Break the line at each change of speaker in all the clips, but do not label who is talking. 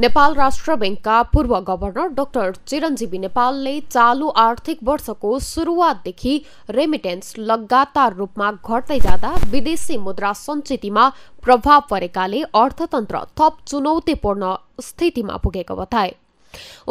नेपाल राष्ट्र ब्याङ्कका पूर्व गभर्नर डाक्टर चिरञ्जीवी नेपालले चालु आर्थिक वर्षको सुरुवातदेखि रेमिटेन्स लगातार रूपमा घट्दै जाँदा विदेशी मुद्रा सञ्चितमा प्रभाव परेकाले अर्थतन्त्र थप चुनौतीपूर्ण स्थितिमा पुगेको बताए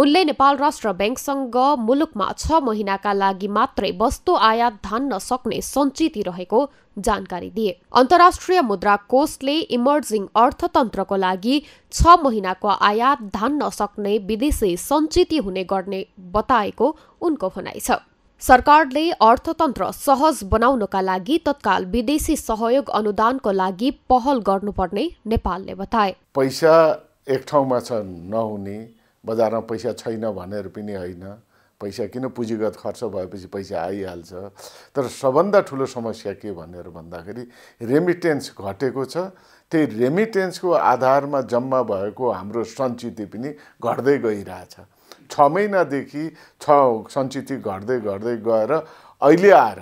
उनले नेपाल राष्ट्र ब्याङ्कसँग मुलुकमा छ महिनाका लागि मात्रै वस्तु आयात धान्न सक्ने सञ्चित रहेको जानकारी दिए अन्तर्राष्ट्रिय मुद्रा कोषले इमर्जिङ अर्थतन्त्रको लागि छ महिनाको आयात धान्न सक्ने विदेशी सञ्चिति हुने गर्ने बताएको उनको भनाइ छ सरकारले अर्थतन्त्र सहज बनाउनका लागि तत्काल विदेशी सहयोग अनुदानको लागि पहल गर्नुपर्ने नेपालले बताए
पैसा एक ठाउँमा छ नहुने बजारमा पैसा छैन भनेर पनि होइन पैसा किन पुँजीगत खर्च भएपछि पैसा आइहाल्छ तर सबभन्दा ठुलो समस्या के भनेर भन्दाखेरि रेमिटेन्स घटेको छ त्यही रेमिटेन्सको आधारमा जम्मा भएको हाम्रो सञ्चिति पनि घट्दै गइरहेछ छ महिनादेखि छ सञ्चिति घट्दै घट्दै गएर अहिले आएर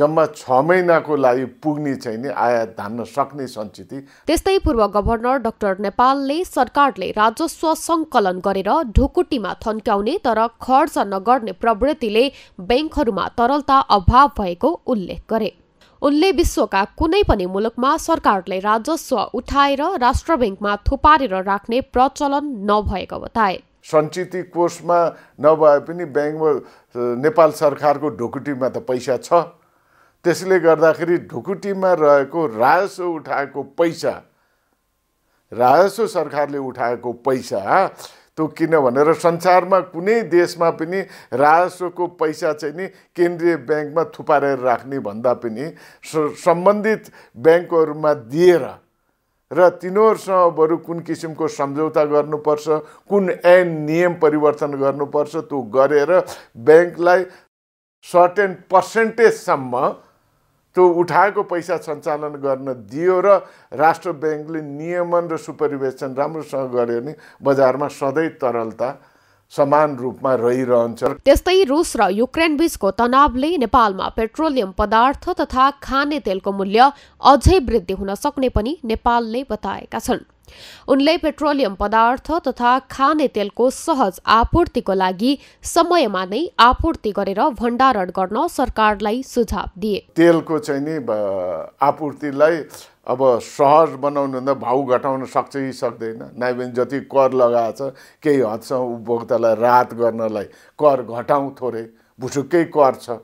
जम्मा छ महिनाको लागि पुग्ने चाहिँ आयात धान्न सक्ने सञ्चित
त्यस्तै पूर्व गभर्नर डाक्टर नेपालले सरकारले राजस्व सङ्कलन गरेर ढुकुटीमा थन्क्याउने तर खर्च नगर्ने प्रवृत्तिले ब्याङ्कहरूमा तरलता अभाव भएको उल्लेख गरे उनले विश्वका कुनै पनि मुलुकमा सरकारले राजस्व उठाएर राष्ट्र ब्याङ्कमा थुपारेर राख्ने प्रचलन नभएको बताए
सञ्चित कोषमा नभए पनि ब्याङ्कमा नेपाल सरकारको ढुकुटीमा त पैसा छ त्यसले गर्दाखेरि ढुकुटीमा रहेको राजस्व उठाएको पैसा राजस्व सरकारले उठाएको पैसा त्यो किन भनेर संसारमा कुनै देशमा पनि राजस्वको पैसा चाहिँ नि केन्द्रीय ब्याङ्कमा थुपारेर राख्ने भन्दा पनि सम्बन्धित ब्याङ्कहरूमा दिएर र तिनीहरूसँग बरु कुन किसिमको सम्झौता गर्नुपर्छ कुन ऐन नियम परिवर्तन गर्नुपर्छ त्यो गरेर ब्याङ्कलाई सर्टेन पर्सेन्टेजसम्म त्यो उठाएको पैसा सञ्चालन गर्न दियो र राष्ट्र ब्याङ्कले नियमन र सुपरिवेक्षण राम्रोसँग गर्यो भने बजारमा सधैँ तरलता समान रूपमा रहिरहन्छ
त्यस्तै रुस र युक्रेन बीचको तनावले नेपालमा पेट्रोलियम पदार्थ तथा खाने तेलको मूल्य अझै वृद्धि हुन सक्ने पनि नेपालले बताएका छन् उनले पेट्रोलियम पदार्थ तथा खाने तेलको सहज आपूर्तिको लागि समयमा नै आपूर्ति गरेर भण्डारण गर्न सरकारलाई सुझाव दिए
तेलको चाहिँ नि आपूर्तिलाई अब सहज बनाउनुभन्दा भाउ घटाउन सक्छ कि सक्दैन नाइ भने जति कर लगाएछ केही हदसम्म उपभोक्तालाई राहत गर्नलाई कर घटाउँ थोरै भुसुक्कै कर छ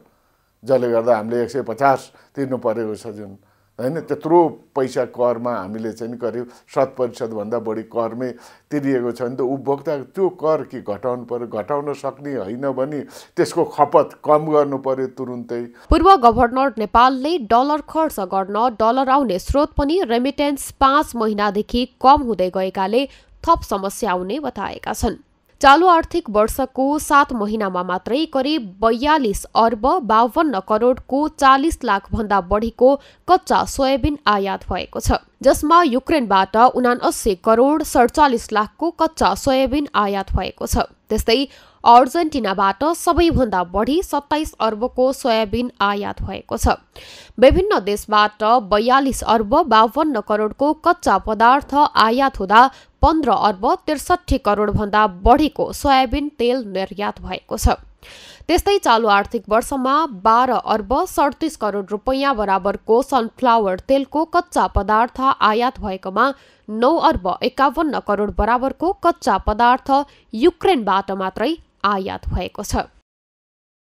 जसले गर्दा हामीले एक सय पचास तिर्नु परेको छ जुन होइन त्यत्रो पैसा करमा हामीले चाहिँ करिब शत प्रतिशतभन्दा बढी करमै तिरिएको छ भने त उपभोक्ता त्यो कर कि घटाउनु पर्यो घटाउन सक्ने होइन भने त्यसको खपत कम गर्नु पर्यो तुरुन्तै
पूर्व गभर्नर नेपालले डलर खर्च गर्न डलर आउने स्रोत पनि रेमिटेन्स पाँच महिनादेखि कम हुँदै गएकाले थप समस्या आउने बताएका छन् चालु आर्थिक वर्षको सात महिनामा मात्रै करिब बयालिस अर्ब बावन्न करोडको चालिस भन्दा बढीको कच्चा सोयाबिन आयात भएको छ जसमा युक्रेनबाट उनासी करोड सडचालिस लाखको कच्चा सोयाबिन आयात भएको छ त्यस्तै अर्जेन्टिनाबाट सबैभन्दा बढी सत्ताइस अर्बको सोयाबिन आयात भएको छ विभिन्न देशबाट बयालिस अर्ब बावन्न करोडको कच्चा पदार्थ आयात हुँदा पन्ध्र अर्ब त्रिसठी करोडभन्दा बढीको सोयाबिन तेल निर्यात भएको छ त्यस्तै चालु आर्थिक वर्षमा बाह्र अर्ब सडतिस करोड रुपैयाँ बराबरको सनफ्लावर तेलको कच्चा पदार्थ आयात भएकोमा नौ अर्ब एकाउन्न करोड बराबरको कच्चा पदार्थ युक्रेनबाट मात्रै आयात भएको छ